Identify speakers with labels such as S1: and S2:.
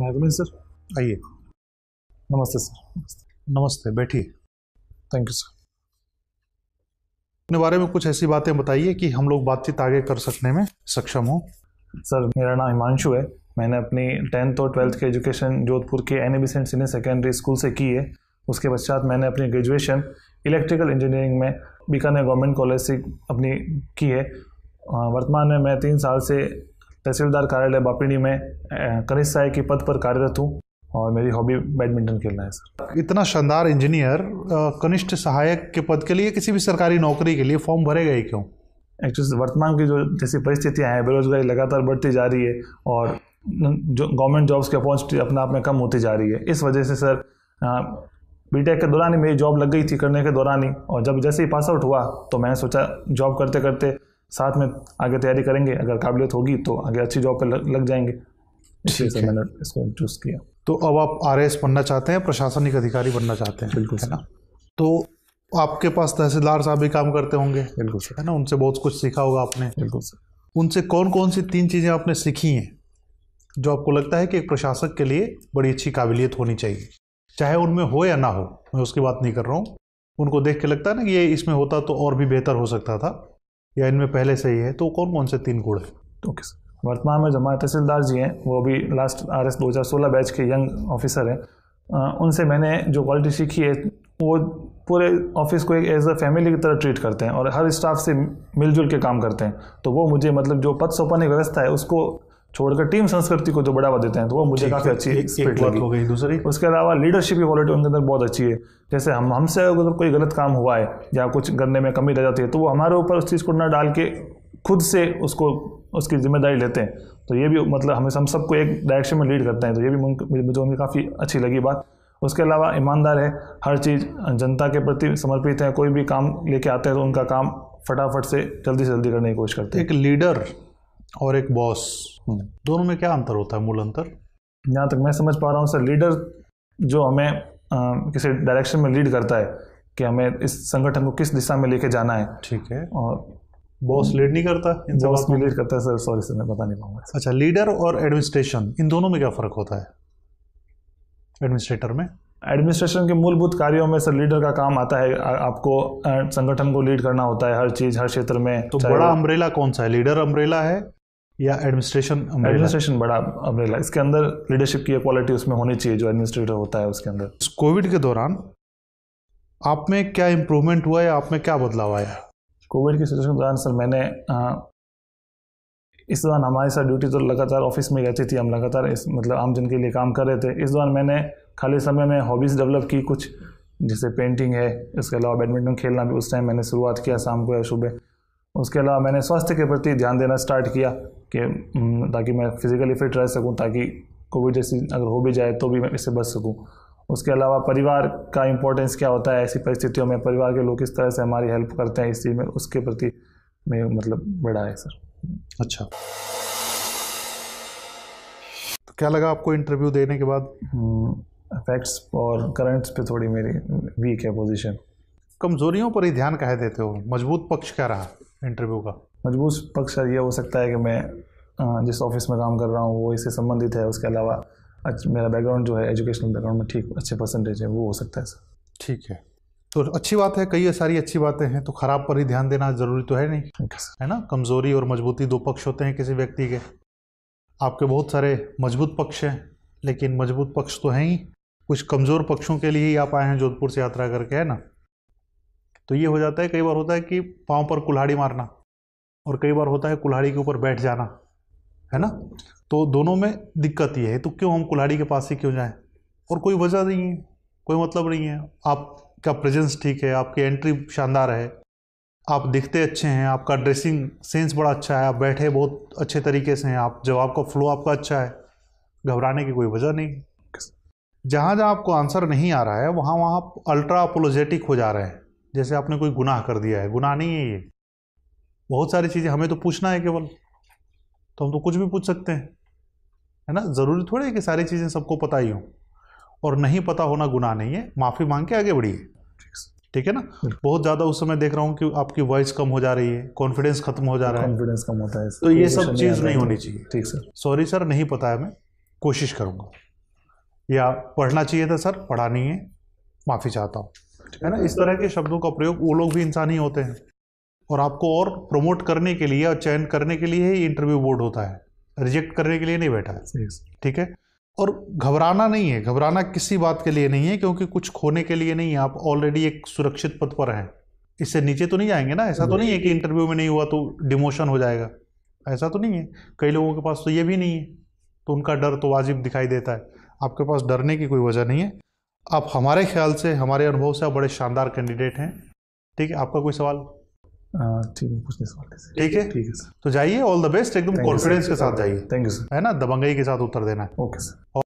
S1: मैं सर आइए नमस्ते सर नमस्ते बैठिए थैंक यू सर अपने बारे में कुछ ऐसी बातें बताइए कि हम लोग बातचीत आगे कर सकने में सक्षम हों सर मेरा नाम हिमांशु है मैंने
S2: अपनी टेंथ और ट्वेल्थ की एजुकेशन जोधपुर के N A B saint senior secondary school से की है उसके पश्चात मैंने अपनी ग्रेजुएशन इलेक्ट्रिकल इंजीनियरिंग में बीकानेर गवर्नमेंट कॉलेज से अपनी की है वर्तमान में मैं तीन साल से तहसीलदार कार्यालय बापिनी में
S1: कनिष्ठ सहायक के पद पर कार्यरत हूँ और मेरी हॉबी बैडमिंटन खेलना है सर इतना शानदार इंजीनियर कनिष्ठ सहायक के पद के लिए किसी भी सरकारी नौकरी के लिए फॉर्म भरे गए क्यों एक्चुअली वर्तमान की जो जैसी परिस्थितियाँ हैं बेरोजगारी लगातार बढ़ती जा रही है और
S2: जो गवर्नमेंट जॉब्स की अपॉर्चुनिटी अपने आप में कम होती जा रही है इस वजह से सर बी के दौरान ही मेरी जॉब लग गई थी करने के दौरान ही और जब जैसे ही पास आउट हुआ तो मैंने सोचा जॉब करते करते साथ में आगे तैयारी करेंगे अगर काबिलियत होगी तो आगे अच्छी जॉब पर लग, लग जाएंगे इसलिए मैंने
S1: इसको चूज किया तो अब आप आर बनना चाहते हैं प्रशासनिक अधिकारी बनना चाहते हैं बिल्कुल है ना तो आपके पास तहसीलदार साहब भी काम करते होंगे बिल्कुल सर है ना उनसे बहुत कुछ सीखा होगा आपने बिल्कुल सर उनसे कौन कौन सी तीन चीज़ें आपने सीखी हैं जो आपको लगता है कि एक प्रशासक के लिए बड़ी अच्छी काबिलियत होनी चाहिए चाहे उनमें हो या ना हो मैं उसकी बात नहीं कर रहा हूँ उनको देख के लगता है ना कि ये इसमें होता तो और भी बेहतर हो सकता था या इनमें पहले से ही है तो कौन कौन से तीन गुण है ओके सर वर्तमान में जमा तहसीलदार जी हैं वो अभी
S2: लास्ट आर एस दो हज़ार सोलह बैच के यंग ऑफिसर हैं उनसे मैंने जो क्वालिटी सीखी है वो पूरे ऑफिस को एक एज अ फैमिली की तरह ट्रीट करते हैं और हर स्टाफ से मिलजुल के काम करते हैं तो वो मुझे मतलब जो पद सौंपने की व्यवस्था है उसको छोड़कर टीम संस्कृति को जो बढ़ावा देते हैं तो वो मुझे काफ़ी अच्छी हो गई दूसरी उसके अलावा लीडरशिप की क्वालिटी उनके अंदर बहुत अच्छी है जैसे हम हमसे अगर कोई गलत काम हुआ है या कुछ करने में कमी रह जाती है तो वो हमारे ऊपर उस चीज़ को ना डाल के खुद से उसको उसकी जिम्मेदारी लेते हैं तो ये भी मतलब हमें हम सबको एक डायरेक्शन में लीड करते हैं तो ये भी मुझे उनकी काफ़ी अच्छी लगी बात उसके अलावा ईमानदार है हर चीज़ जनता के प्रति समर्पित है कोई भी काम लेके आते हैं तो उनका काम फटाफट से जल्दी से जल्दी करने की कोशिश करते हैं एक लीडर और एक बॉस दोनों में क्या अंतर होता है मूल अंतर जहाँ तक मैं समझ पा रहा हूँ सर लीडर जो हमें आ, किसी डायरेक्शन में लीड करता है कि हमें इस संगठन को किस दिशा में लेके जाना है ठीक है और
S1: बॉस लीड नहीं करता इन बॉस भी लीड करता है सर सॉरी सर मैं बता नहीं पाऊंगा अच्छा लीडर और एडमिनिस्ट्रेशन इन दोनों में क्या फ़र्क होता है एडमिनिस्ट्रेटर में एडमिनिस्ट्रेशन के मूलभूत कार्यों
S2: में सर लीडर का काम आता है आ, आपको संगठन को लीड करना होता है हर चीज़ हर क्षेत्र में तो बड़ा अम्ब्रेला कौन सा है लीडर अम्ब्रेला है या एडमिनिस्ट्रेशन एडमिनिस्ट्रेशन बड़ा अम्ब्रेला इसके अंदर लीडरशिप की क्वालिटी उसमें होनी चाहिए जो एडमिनिस्ट्रेटर होता है उसके अंदर कोविड के दौरान आप में क्या इम्प्रूवमेंट हुआ या आप में क्या बदलाव आया कोविड की सिचुएशन के दौरान सर मैंने आ, इस दौरान हमारे साथ ड्यूटी तो लगातार ऑफिस में रहती थी हम लगातार इस मतलब आम जिनके के लिए काम कर रहे थे इस दौरान मैंने खाली समय में हॉबीज़ डेवलप की कुछ जैसे पेंटिंग है इसके अलावा बैडमिंटन खेलना भी उस टाइम मैंने शुरुआत किया शाम को या सुबह उसके अलावा मैंने स्वास्थ्य के प्रति ध्यान देना स्टार्ट किया कि ताकि मैं फिज़िकली फिट रह सकूं ताकि कोविड जैसी अगर हो भी जाए तो भी मैं इससे बच सकूं उसके अलावा परिवार का इम्पोर्टेंस क्या होता है ऐसी परिस्थितियों में परिवार के लोग किस तरह से हमारी हेल्प करते हैं इस चीज़ में उसके प्रति में मतलब बढ़ा है सर
S1: अच्छा तो क्या लगा आपको इंटरव्यू देने के बाद फैक्ट्स और करंट्स पे थोड़ी मेरी वीक है पोजीशन कमजोरियों पर ही ध्यान कह देते हो मजबूत पक्ष क्या रहा इंटरव्यू
S2: का मजबूत पक्ष ये हो सकता है कि मैं जिस ऑफिस में काम कर रहा हूँ वो इससे संबंधित
S1: है उसके अलावा मेरा बैकग्राउंड जो है एजुकेशनल बैकग्राउंड में ठीक अच्छे परसेंटेज है वो हो सकता है सर ठीक है तो अच्छी बात है कई सारी अच्छी बातें हैं तो खराब पर ही ध्यान देना जरूरी तो है नहीं है ना कमजोरी और मजबूती दो पक्ष होते हैं किसी व्यक्ति के आपके बहुत सारे मजबूत पक्ष हैं लेकिन मजबूत पक्ष तो हैं ही कुछ कमज़ोर पक्षों के लिए ही आप आए हैं जोधपुर से यात्रा करके है ना तो ये हो जाता है कई बार होता है कि पाँव पर कुल्हाड़ी मारना और कई बार होता है कुल्हाड़ी के ऊपर बैठ जाना है ना तो दोनों में दिक्कत ये है तो क्यों हम कुल्हाड़ी के पास ही क्यों जाएं और कोई वजह नहीं है कोई मतलब नहीं है आपका प्रेजेंस ठीक है आपकी एंट्री शानदार है आप दिखते अच्छे हैं आपका ड्रेसिंग सेंस बड़ा अच्छा है आप बैठे बहुत अच्छे तरीके से हैं आप जवाब का फ्लो आपका अच्छा है घबराने की कोई वजह नहीं जहाँ जहाँ आपको आंसर नहीं आ रहा है वहाँ वहाँ आप अल्ट्रा अपोलोजेटिक हो जा रहे हैं जैसे आपने कोई गुनाह कर दिया है गुनाह नहीं है ये बहुत सारी चीज़ें हमें तो पूछना है केवल तो हम तो कुछ भी पूछ सकते हैं है ना ज़रूरी थोड़ी है कि सारी चीज़ें सबको पता ही हों और नहीं पता होना गुनाह नहीं है माफ़ी मांग के आगे बढ़िए ठीक है ना बहुत ज़्यादा उस समय देख रहा हूँ कि आपकी वॉइस कम हो जा रही है कॉन्फिडेंस खत्म हो जा रहा है कॉन्फिडेंस कम होता है तो ये सब चीज़ नहीं होनी चाहिए ठीक सर सॉरी सर नहीं पता है मैं कोशिश करूँगा या पढ़ना चाहिए था सर पढ़ा नहीं है माफ़ी चाहता हूँ है ना इस तरह के शब्दों का प्रयोग वो लोग भी इंसान ही होते हैं और आपको और प्रमोट करने के लिए और चयन करने के लिए ही इंटरव्यू बोर्ड होता है रिजेक्ट करने के लिए नहीं बैठा है ठीक है और घबराना नहीं है घबराना किसी बात के लिए नहीं है क्योंकि कुछ खोने के लिए नहीं है आप ऑलरेडी एक सुरक्षित पद पर हैं इससे नीचे तो नहीं जाएंगे ना ऐसा तो नहीं है कि इंटरव्यू में नहीं हुआ तो डिमोशन हो जाएगा ऐसा तो नहीं है कई लोगों के पास तो ये भी नहीं है तो उनका डर तो वाजिब दिखाई देता है आपके पास डरने की कोई वजह नहीं है आप हमारे ख्याल से हमारे अनुभव से आप बड़े शानदार कैंडिडेट हैं ठीक है आपका कोई सवाल ठीक है पूछने सवाल ठीक है ठीक है सर तो जाइए ऑल द बेस्ट एकदम कॉन्फिडेंस के साथ जाइए थैंक यू सर है ना दबंगई के साथ उत्तर देना है ओके सर